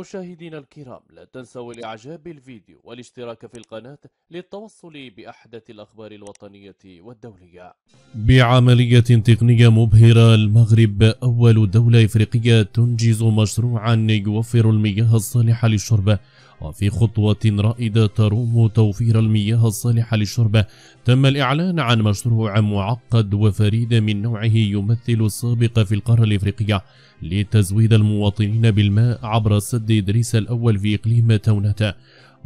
مشاهدينا الكرام لا تنسوا الإعجاب بالفيديو والاشتراك في القناة للتوصل بأحدث الأخبار الوطنية والدولية بعملية تقنية مبهرة المغرب أول دولة إفريقية تنجز مشروعا يوفر المياه الصالحة للشرب وفي خطوة رائدة تروم توفير المياه الصالحة للشرب تم الإعلان عن مشروع معقد وفريد من نوعه يمثل السابق في القارة الإفريقية لتزويد المواطنين بالماء عبر سد إدريس الأول في إقليم توناتا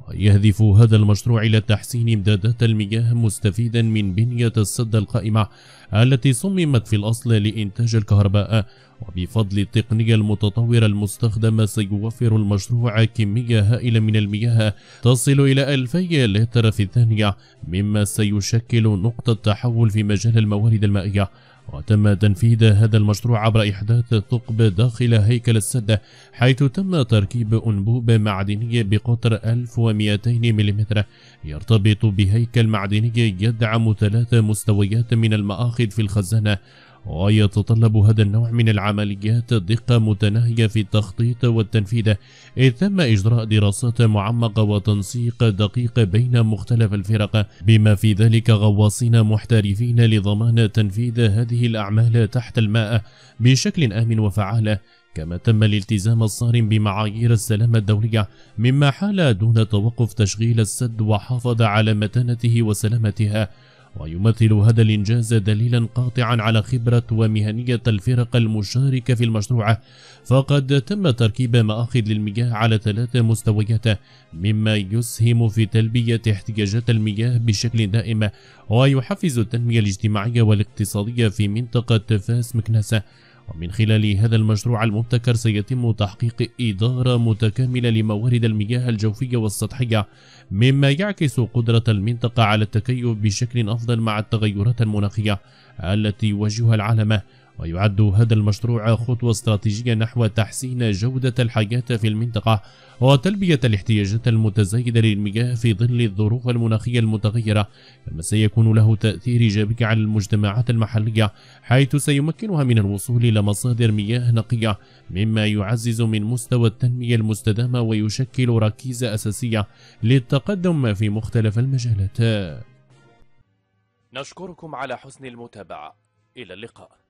ويهدف هذا المشروع إلى تحسين إمدادات المياه مستفيدا من بنية السد القائمة التي صممت في الأصل لإنتاج الكهرباء وبفضل التقنية المتطورة المستخدمة سيوفر المشروع كمية هائلة من المياه تصل إلى 2000 لتر في الثانية مما سيشكل نقطة تحول في مجال الموارد المائية وتم تنفيذ هذا المشروع عبر إحداث ثقب داخل هيكل السد حيث تم تركيب أنبوب معدني بقطر 1200 ملم يرتبط بهيكل معدني يدعم ثلاث مستويات من المآخذ في الخزانة ويتطلب هذا النوع من العمليات دقة متناهية في التخطيط والتنفيذ إذ تم إجراء دراسات معمقة وتنسيق دقيق بين مختلف الفرق بما في ذلك غواصين محترفين لضمان تنفيذ هذه الأعمال تحت الماء بشكل آمن وفعال كما تم الالتزام الصارم بمعايير السلامة الدولية مما حال دون توقف تشغيل السد وحافظ على متانته وسلامتها ويمثل هذا الإنجاز دليلا قاطعا على خبرة ومهنية الفرق المشاركة في المشروع فقد تم تركيب مآخذ للمياه على ثلاث مستويات مما يسهم في تلبية احتياجات المياه بشكل دائم ويحفز التنمية الاجتماعية والاقتصادية في منطقة فاس مكناسة ومن خلال هذا المشروع المبتكر سيتم تحقيق إدارة متكاملة لموارد المياه الجوفية والسطحية مما يعكس قدرة المنطقة على التكيف بشكل أفضل مع التغيرات المناخية التي يواجهها العالم ويعد هذا المشروع خطوة استراتيجية نحو تحسين جودة الحياة في المنطقة وتلبية الاحتياجات المتزايدة للمياه في ظل الظروف المناخية المتغيرة كما سيكون له تأثير إيجابي على المجتمعات المحلية حيث سيمكنها من الوصول إلى مصادر مياه نقية مما يعزز من مستوى التنمية المستدامة ويشكل ركيزة أساسية للتقدم في مختلف المجالات نشكركم على حسن المتابعة إلى اللقاء